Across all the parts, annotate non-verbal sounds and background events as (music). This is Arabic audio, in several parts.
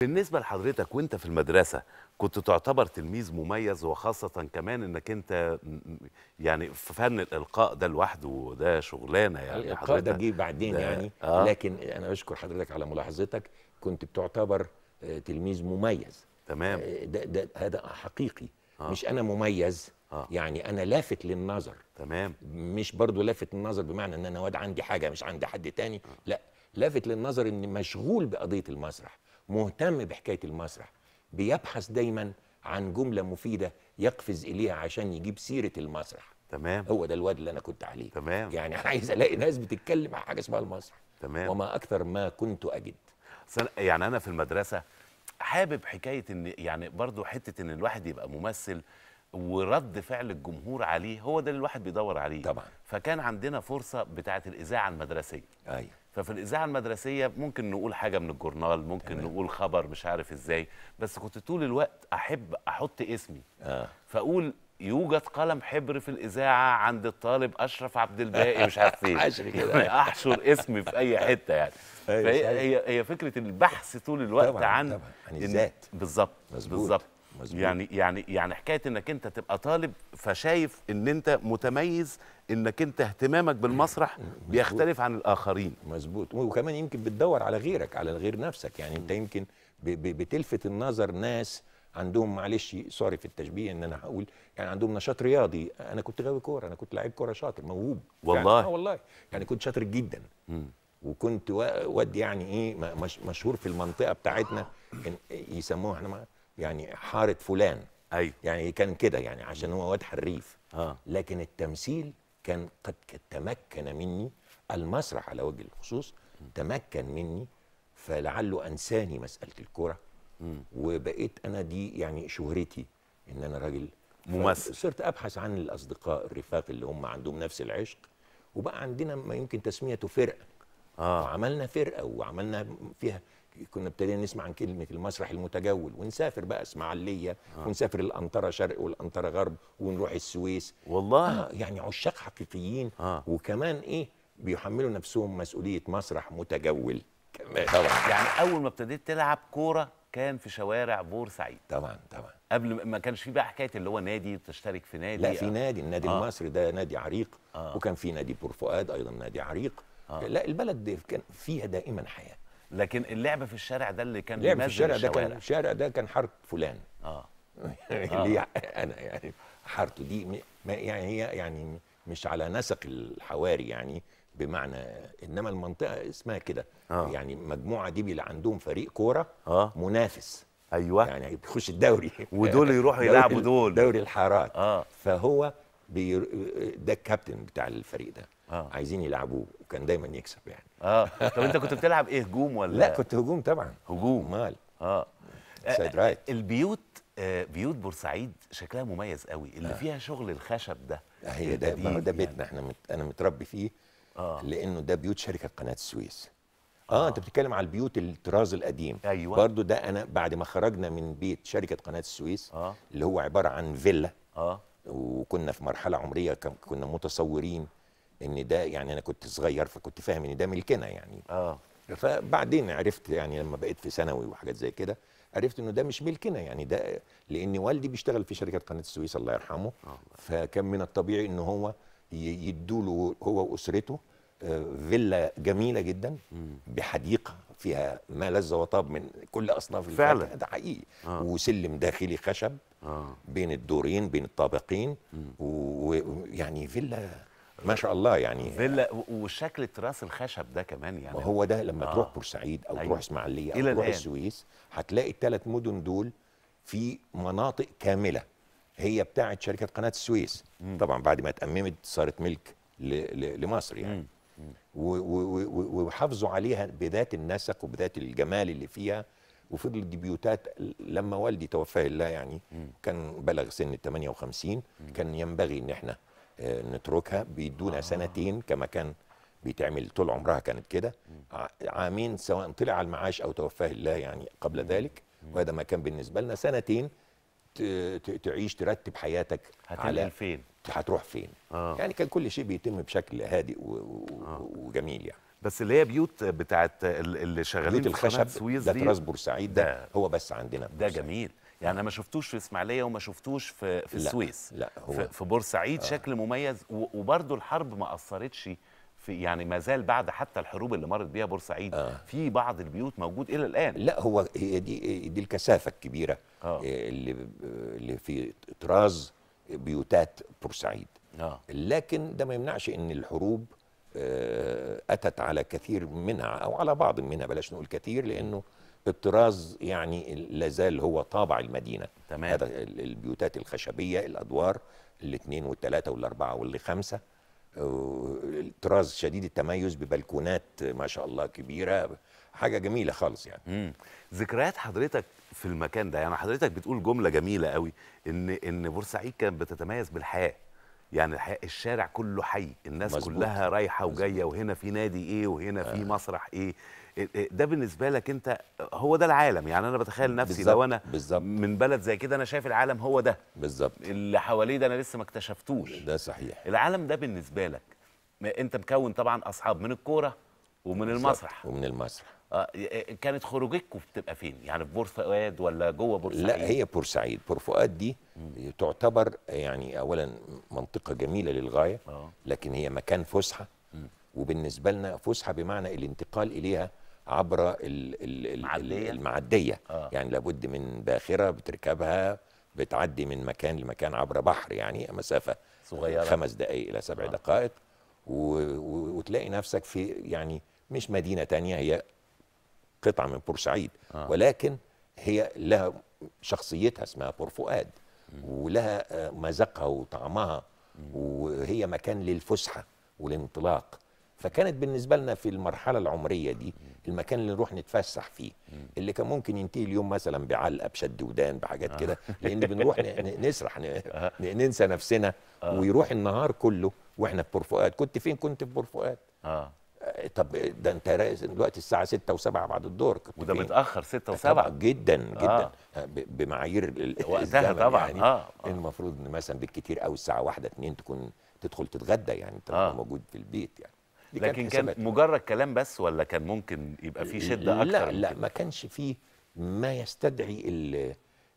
بالنسبة لحضرتك وانت في المدرسة كنت تعتبر تلميذ مميز وخاصة كمان انك انت يعني في فن الإلقاء ده لوحده ده شغلانة يعني الإلقاء ده جه بعدين ده يعني آه. لكن أنا أشكر حضرتك على ملاحظتك كنت بتعتبر آه، تلميذ مميز تمام آه، ده ده هذا حقيقي آه. مش أنا مميز آه. يعني أنا لافت للنظر تمام مش برضو لافت للنظر بمعنى إن أنا واد عندي حاجة مش عند حد تاني آه. لا لافت للنظر إني مشغول بقضية المسرح مهتم بحكايه المسرح بيبحث دايما عن جمله مفيده يقفز اليها عشان يجيب سيره المسرح تمام هو ده الواد اللي انا كنت عليه تمام يعني عايز الاقي ناس بتتكلم عن حاجه اسمها المسرح تمام وما اكثر ما كنت اجد يعني انا في المدرسه حابب حكايه ان يعني برضو حته ان الواحد يبقى ممثل ورد فعل الجمهور عليه هو ده اللي الواحد بيدور عليه طبعا فكان عندنا فرصه بتاعه الاذاعه المدرسيه ايوه ففي الاذاعه المدرسيه ممكن نقول حاجه من الجورنال ممكن تمام. نقول خبر مش عارف ازاي بس كنت طول الوقت احب احط اسمي آه. فاقول يوجد قلم حبر في الاذاعه عند الطالب اشرف عبد الباقي مش عارف فين (laughs) (laughs) احشر اسمي في اي حته يعني أيوه، فهي هي هي فكره البحث طول الوقت طبعًا عن طبعًا عن يعني الذات بالظبط بالظبط مزبوط. يعني يعني يعني حكايه انك انت تبقى طالب فشايف ان انت متميز انك انت اهتمامك بالمسرح مزبوط. بيختلف عن الاخرين مظبوط وكمان يمكن بتدور على غيرك على غير نفسك يعني انت يمكن بتلفت النظر ناس عندهم معلش سوري في التشبيه ان انا هقول يعني عندهم نشاط رياضي انا كنت غاوي كوره انا كنت لعيب كوره شاطر موهوب يعني والله يعني والله يعني كنت شاطر جدا م. وكنت واد يعني ايه مشهور في المنطقه بتاعتنا يسموها احنا يعني حاره فلان ايوه يعني كان كده يعني عشان هو واد حريف آه. لكن التمثيل كان قد تمكن مني المسرح على وجه الخصوص تمكن مني فلعله انساني مساله الكره وبقيت انا دي يعني شهرتي ان انا راجل ممثل صرت ابحث عن الاصدقاء الرفاق اللي هم عندهم نفس العشق وبقى عندنا ما يمكن تسميته فرقه آه. وعملنا فرقه وعملنا فيها كنا ابتدينا نسمع عن كلمه المسرح المتجول ونسافر بقى اسماعيليه آه. ونسافر الانطره شرق والانطره غرب ونروح السويس والله آه يعني عشاق حقيقيين آه. وكمان ايه بيحملوا نفسهم مسؤوليه مسرح متجول كمان طبعا يعني اول ما ابتديت تلعب كوره كان في شوارع بورسعيد طبعا طبعا قبل ما كانش في بقى حكايه اللي هو نادي تشترك في نادي لا في نادي النادي آه. المصري ده نادي عريق آه. وكان في نادي بور فؤاد ايضا نادي عريق آه. لا البلد كان فيها دائما حياه لكن اللعب في الشارع ده اللي كان اللعب في الشارع ده كان الشارع ده كان حارة فلان اه اللي (laughs) يعني آه. انا يعني حارته دي يعني هي يعني مش على نسق الحواري يعني بمعنى انما المنطقه اسمها كده آه. يعني المجموعه دي بيبقى عندهم فريق كوره آه. منافس ايوه يعني بيخش الدوري ودول يروحوا (laughs) يلعبوا دول دوري الحارات آه. فهو بير... ده الكابتن بتاع الفريق ده آه. عايزين يلعبوه وكان دايما يكسب يعني اه طب انت كنت بتلعب ايه هجوم ولا لا كنت هجوم طبعا هجوم مال اه سايد آه، رايت البيوت آه، بيوت بورسعيد شكلها مميز قوي اللي آه. فيها شغل الخشب ده آه، هي ده ده, ده بيتنا يعني. احنا مت... انا متربي فيه آه. لانه ده بيوت شركه قناه السويس آه, اه انت بتتكلم على البيوت الطراز القديم ايوه برضو ده انا بعد ما خرجنا من بيت شركه قناه السويس آه. اللي هو عباره عن فيلا اه وكنا في مرحله عمريه كنا متصورين ان ده يعني انا كنت صغير فكنت فاهم ان ده ملكنا يعني اه فبعدين عرفت يعني لما بقيت في ثانوي وحاجات زي كده عرفت انه ده مش ملكنا يعني ده لان والدي بيشتغل في شركه قناه السويس الله يرحمه آه. فكان من الطبيعي ان هو يدوا له هو واسرته آه، فيلا جميله جدا بحديقه فيها ما لذ وطاب من كل اصناف الفاكهه ده حقيقي آه. وسلم داخلي خشب آه. بين الدورين بين الطابقين ويعني فيلا ما شاء الله يعني فيلا وشكل تراث الخشب ده كمان يعني هو ده لما آه. تروح بورسعيد او أيوه. تروح اسماعيليه او تروح السويس هتلاقي الثلاث مدن دول في مناطق كامله هي بتاعه شركه قناه السويس مم. طبعا بعد ما اتأممت صارت ملك لمصر يعني مم. مم. وحافظوا عليها بذات النسق وبذات الجمال اللي فيها وفضلت ديبيوتات لما والدي توفاه الله يعني كان بلغ سن ال 58 كان ينبغي ان احنا آه، نتركها بيدونا آه. سنتين كما كان بيتعمل طول عمرها كانت كده عامين سواء طلع على المعاش او توفاه الله يعني قبل ذلك وهذا ما كان بالنسبه لنا سنتين تعيش ترتب حياتك على فين هتروح فين آه. يعني كان كل شيء بيتم بشكل هادئ و... آه. وجميل يعني بس اللي هي بيوت بتاعت اللي شغالين بيوت الخشب السويس ده تراس بورسعيد ده, هو بس عندنا بورسعيد. ده جميل يعني انا ما شفتوش في اسماعيليه وما شفتوش في في السويس لا لا هو في, في بورسعيد آه. شكل مميز وبرده الحرب ما اثرتش في يعني ما زال بعد حتى الحروب اللي مرت بيها بورسعيد آه. في بعض البيوت موجود الى الان لا هو هي دي دي الكثافه الكبيره آه. آه، اللي اللي في طراز بيوتات بورسعيد آه. لكن ده ما يمنعش ان الحروب آه، اتت على كثير منها او على بعض منها بلاش نقول كثير لانه الطراز يعني لازال هو طابع المدينه تمام هذا البيوتات الخشبيه الادوار الاثنين والثلاثه والاربعه واللي خمسه آه، طراز شديد التميز ببلكونات ما شاء الله كبيره حاجه جميله خالص يعني مم. ذكريات حضرتك في المكان ده يعني حضرتك بتقول جمله جميله قوي ان ان بورسعيد كانت بتتميز بالحياه يعني الشارع كله حي الناس مزبوط. كلها رايحه وجايه وهنا في نادي ايه وهنا في آه. مسرح إيه. ده بالنسبه لك انت هو ده العالم يعني انا بتخيل نفسي بالزبط. لو انا بالزبط. من بلد زي كده انا شايف العالم هو ده بالظبط اللي حواليه ده انا لسه ما اكتشفتوش ده صحيح العالم ده بالنسبه لك انت مكون طبعا اصحاب من الكوره ومن بالزبط. المسرح ومن المسرح آه، آه، كانت خروجتكم بتبقى فين؟ يعني في بور فؤاد ولا جوه بورسعيد؟ لا هي بورسعيد، بور فؤاد دي تعتبر يعني اولا منطقه جميله للغايه آه. لكن هي مكان فسحه وبالنسبه لنا فسحه بمعنى الانتقال اليها عبر الـ الـ المعديه, المعدية. آه. يعني لابد من باخره بتركبها بتعدي من مكان لمكان عبر بحر يعني مسافه صغيره خمس دقائق الى سبع آه. دقائق و... و... وتلاقي نفسك في يعني مش مدينه تانية هي قطعه من بورسعيد آه. ولكن هي لها شخصيتها اسمها بور فؤاد ولها آه، مزقها وطعمها وهي مكان للفسحه والانطلاق فكانت بالنسبه لنا في المرحله العمريه دي المكان اللي نروح نتفسح فيه اللي كان ممكن ينتهي اليوم مثلا بعلقه بشد ودان بحاجات آه. كده لان بنروح نسرح (laughs) ننسى نفسنا آه. ويروح النهار كله واحنا في بور فؤاد كنت فين كنت في بور فؤاد طب ده انت دلوقتي الساعه 6 و7 بعد الدور وده متاخر 6 و7 جدا جدا آه. بمعايير وقتها يعني. طبعا يعني آه. آه. المفروض ان مثلا بالكتير قوي الساعه 1 2 تكون تدخل تتغدى يعني انت آه. موجود في البيت يعني لكن كان مجرد كلام بس ولا كان ممكن يبقى في شده اكتر لا لا ما كانش فيه ما يستدعي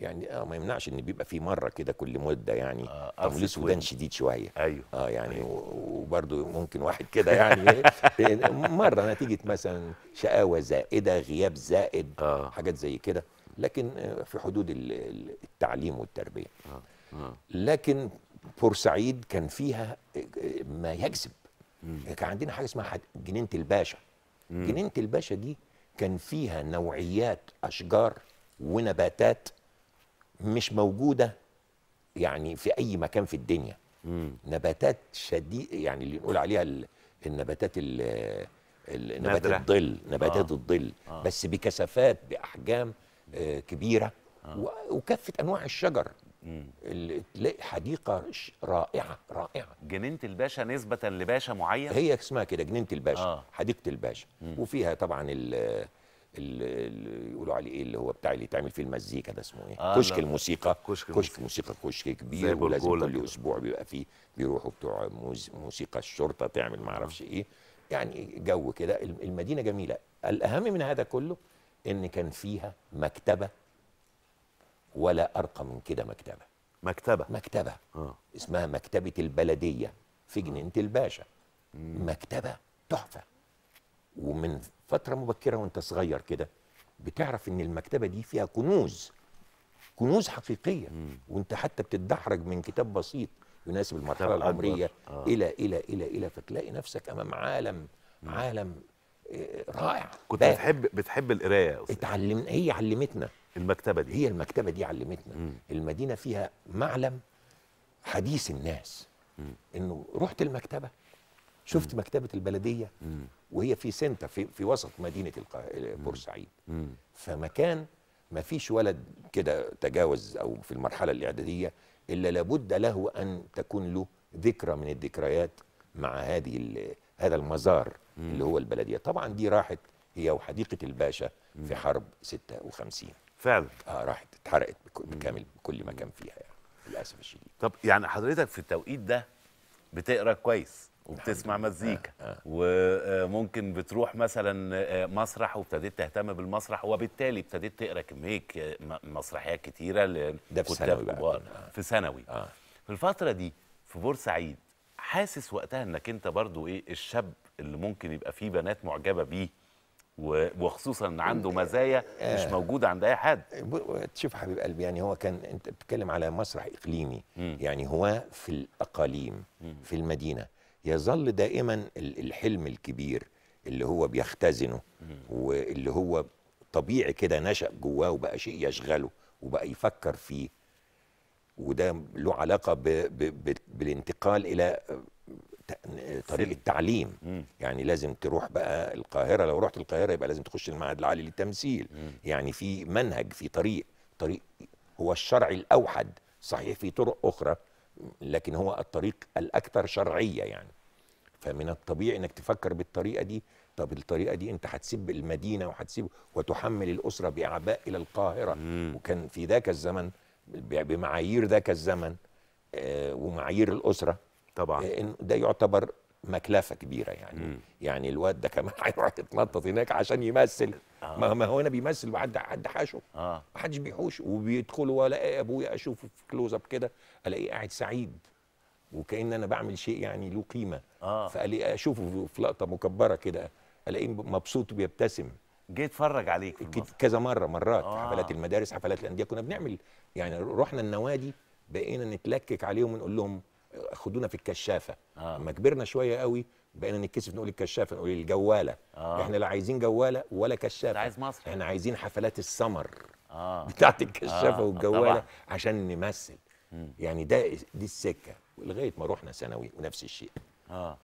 يعني اه ما يمنعش ان بيبقى في مره كده كل مده يعني آه طب ليه شديد شويه ايوه اه يعني أيوه. وبرده ممكن واحد كده يعني إيه، إيه، مره نتيجه مثلا شقاوه زائده غياب زائد آه. حاجات زي كده لكن آه، في حدود التعليم والتربيه آه. آه. لكن بورسعيد كان فيها آه، ما يجذب كان عندنا حاجه اسمها جنينه الباشا جنينه الباشا دي كان فيها نوعيات اشجار ونباتات مش موجوده يعني في اي مكان في الدنيا مم. نباتات شديد يعني اللي نقول عليها ال... النباتات ال... نباتات الظل نباتات آه. الظل آه. بس بكثافات باحجام آه، كبيره آه. وكافه انواع الشجر تلاقي حديقه رائعه رائعه جنينه الباشا نسبه لباشا معين هي اسمها كده جنينه الباشا آه. حديقه الباشا مم. وفيها طبعا ال اللي يقولوا عليه ايه اللي هو بتاع اللي يتعمل فيه المزيكا ده اسمه ايه؟ آه كشك الموسيقى كشك, كشك موسيقى كشك كبير ولازم كل اسبوع بيبقى فيه بيروحوا بتوع موسيقى الشرطه تعمل ما اعرفش ايه يعني جو كده المدينه جميله الاهم من هذا كله ان كان فيها مكتبه ولا ارقى من كده مكتبه مكتبه مكتبه آه. اسمها مكتبه البلديه في جنينه الباشا مكتبه فتره مبكره وانت صغير كده بتعرف ان المكتبه دي فيها كنوز كنوز حقيقيه مم. وانت حتى بتتدحرج من كتاب بسيط يناسب المرحله العمريه آه. الى الى الى الى فتلاقي نفسك امام عالم مم. عالم آه، رائع كنت بقى. بتحب بتحب القرايه اتعلم هي علمتنا المكتبه دي هي المكتبه دي علمتنا مم. المدينه فيها معلم حديث الناس مم. انه رحت المكتبه شفت مم. مكتبه البلديه مم. وهي في سنتا في, في وسط مدينه بورسعيد فمكان ما فيش ولد كده تجاوز او في المرحله الاعداديه الا لابد له ان تكون له ذكرى من الذكريات مع هذه هذا المزار مم. اللي هو البلديه طبعا دي راحت هي وحديقه الباشا مم. في حرب 56 فعلا اه راحت اتحرقت بكامل كل ما كان فيها يعني للاسف الشديد طب يعني حضرتك في التوقيت ده بتقرا كويس وبتسمع مزيكا آه. وممكن بتروح مثلا آه، مسرح وابتديت تهتم بالمسرح وبالتالي ابتديت تقرا كميه مسرحيات كتيره لكتاب كبار آه. في ثانوي في الفتره دي في بورسعيد حاسس وقتها انك انت برضو ايه الشاب اللي ممكن يبقى فيه بنات معجبه بيه وخصوصا ان عنده مزايا مش موجوده عند اي حد تشوف حبيب قلبي يعني هو كان انت بتتكلم على مسرح اقليمي يعني هو في الاقاليم في المدينه يظل دائما الحلم الكبير اللي هو بيختزنه واللي هو طبيعي كده نشأ جواه وبقى شيء يشغله وبقى يفكر فيه وده له علاقه بـ بـ بـ بالانتقال الى طريق التعليم يعني لازم تروح بقى القاهره لو رحت القاهره يبقى لازم تخش المعهد العالي للتمثيل يعني في منهج في طريق طريق هو الشرعي الاوحد صحيح في طرق اخرى لكن هو الطريق الاكثر شرعيه يعني فمن الطبيعي انك تفكر بالطريقه دي طب الطريقه دي انت هتسيب المدينه وهتسيب وتحمل الاسره باعباء الى القاهره مم. وكان في ذاك الزمن بمعايير ذاك الزمن آه، ومعايير الاسره طبعا آه، ده يعتبر مكلفه كبيره يعني مم. يعني الواد ده كمان (laughs) هيروح يتنطط هناك عشان يمثل آه. ما هو هنا بيمثل وحد حد حاشه آه. ما حدش بيحوش وبيدخلوا والاقي ابويا اشوفه في كلوز اب كده الاقيه قاعد سعيد وكان انا بعمل شيء يعني له قيمه آه. فالاقي اشوفه في لقطه مكبره كده الاقيه مبسوط وبيبتسم جيت اتفرج عليك كذا مره مرات آه. حفلات المدارس حفلات الانديه كنا بنعمل يعني رحنا النوادي بقينا نتلكك عليهم ونقول لهم خدونا في الكشافه آه. لما كبرنا شويه قوي بقينا نتكسف نقول الكشافه نقول الجواله آه. احنا لا عايزين جواله ولا كشافه عايز مصر احنا عايزين حفلات السمر آه. (laughs) بتاعت الكشافه آه. والجواله طبعا. عشان نمثل يعني ده دي السكه لغايه ما رحنا ثانوي ونفس الشيء اه